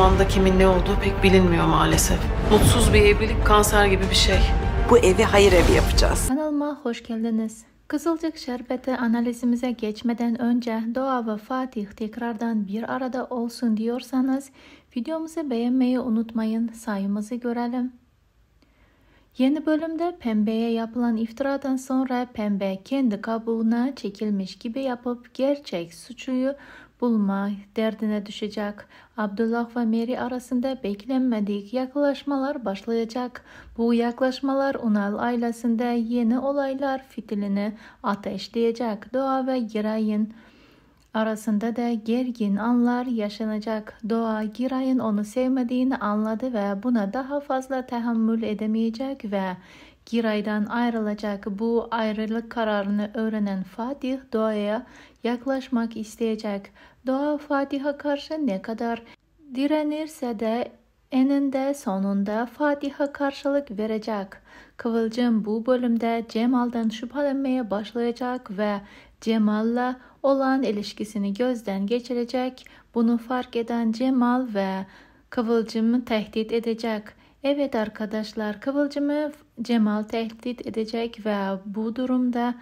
zamanda kimin ne olduğu pek bilinmiyor maalesef. Mutsuz bir evlilik kanser gibi bir şey. Bu evi hayır evi yapacağız. Kanalıma hoş geldiniz. Kızılcık şerbeti analizimize geçmeden önce Doğa ve Fatih tekrardan bir arada olsun diyorsanız videomuzu beğenmeyi unutmayın. Sayımızı görelim. Yeni bölümde pembeye yapılan iftiradan sonra pembe kendi kabuğuna çekilmiş gibi yapıp gerçek suçuyu bulma derdine düşecek. Abdullah ve Mary arasında beklenmedik yaklaşmalar başlayacak. Bu yaklaşmalar Unal ailesinde yeni olaylar fitilini ateşleyecek. Doğa ve Giray'ın arasında da gergin anlar yaşanacak. Doğa Giray'ın onu sevmediğini anladı ve buna daha fazla tahammül edemeyecek ve Giray'dan ayrılacak bu ayrılık kararını öğrenen Fatih Doğa'ya yaklaşmak isteyecek. Doğa Fatih'e karşı ne kadar direnirse de Eninde sonunda Fatih'a karşılık verecek. Kıvılcım bu bölümde Cemal'den şüphelenmeye başlayacak ve Cemal'la olan ilişkisini gözden geçirecek. Bunu fark eden Cemal ve Kıvılcım'ı tehdit edecek. Evet arkadaşlar Kıvılcım'ı Cemal tehdit edecek ve bu durumda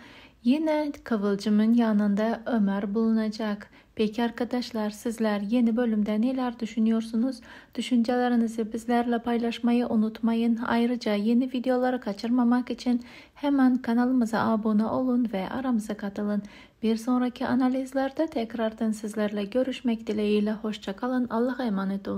Yine Kıvılcım'ın yanında Ömer bulunacak. Peki arkadaşlar sizler yeni bölümde neler düşünüyorsunuz? Düşüncelerinizi bizlerle paylaşmayı unutmayın. Ayrıca yeni videoları kaçırmamak için hemen kanalımıza abone olun ve aramıza katılın. Bir sonraki analizlerde tekrardan sizlerle görüşmek dileğiyle. Hoşçakalın. Allah'a emanet olun.